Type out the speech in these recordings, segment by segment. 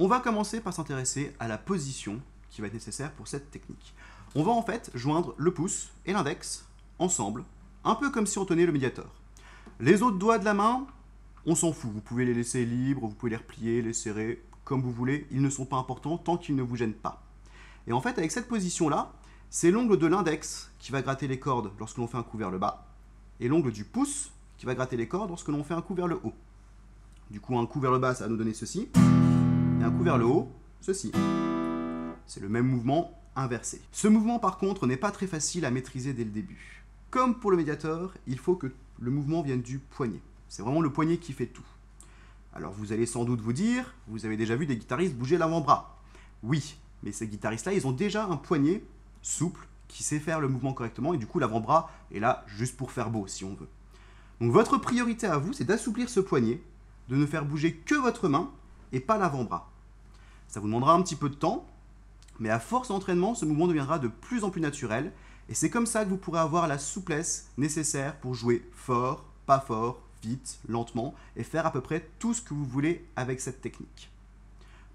On va commencer par s'intéresser à la position qui va être nécessaire pour cette technique. On va en fait joindre le pouce et l'index ensemble, un peu comme si on tenait le médiator. Les autres doigts de la main, on s'en fout, vous pouvez les laisser libres, vous pouvez les replier, les serrer, comme vous voulez, ils ne sont pas importants tant qu'ils ne vous gênent pas. Et en fait, avec cette position-là, c'est l'ongle de l'index qui va gratter les cordes lorsque l'on fait un coup vers le bas, et l'ongle du pouce qui va gratter les cordes lorsque l'on fait un coup vers le haut. Du coup, un coup vers le bas, ça va nous donner ceci et un coup vers le haut, ceci. C'est le même mouvement inversé. Ce mouvement par contre n'est pas très facile à maîtriser dès le début. Comme pour le médiateur, il faut que le mouvement vienne du poignet. C'est vraiment le poignet qui fait tout. Alors vous allez sans doute vous dire, vous avez déjà vu des guitaristes bouger l'avant-bras. Oui, mais ces guitaristes-là, ils ont déjà un poignet souple qui sait faire le mouvement correctement et du coup l'avant-bras est là juste pour faire beau si on veut. Donc votre priorité à vous, c'est d'assouplir ce poignet, de ne faire bouger que votre main et pas l'avant-bras. Ça vous demandera un petit peu de temps, mais à force d'entraînement, ce mouvement deviendra de plus en plus naturel, et c'est comme ça que vous pourrez avoir la souplesse nécessaire pour jouer fort, pas fort, vite, lentement, et faire à peu près tout ce que vous voulez avec cette technique.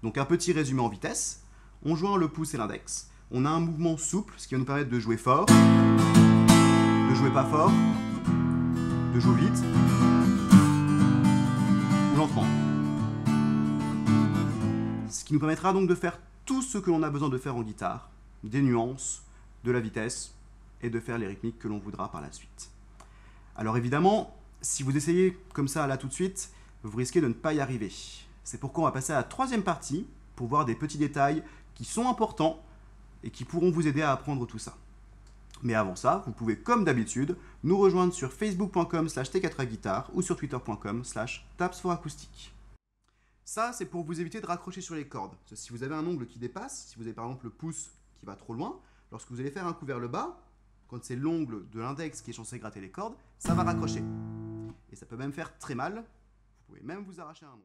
Donc un petit résumé en vitesse. On joint le pouce et l'index. On a un mouvement souple, ce qui va nous permettre de jouer fort, de jouer pas fort, de jouer vite, ce qui nous permettra donc de faire tout ce que l'on a besoin de faire en guitare, des nuances, de la vitesse, et de faire les rythmiques que l'on voudra par la suite. Alors évidemment, si vous essayez comme ça là tout de suite, vous risquez de ne pas y arriver. C'est pourquoi on va passer à la troisième partie, pour voir des petits détails qui sont importants et qui pourront vous aider à apprendre tout ça. Mais avant ça, vous pouvez comme d'habitude nous rejoindre sur facebook.com slash t 4 guitare ou sur twitter.com slash ça, c'est pour vous éviter de raccrocher sur les cordes. Si vous avez un ongle qui dépasse, si vous avez par exemple le pouce qui va trop loin, lorsque vous allez faire un coup vers le bas, quand c'est l'ongle de l'index qui est censé gratter les cordes, ça va raccrocher. Et ça peut même faire très mal. Vous pouvez même vous arracher un ongle.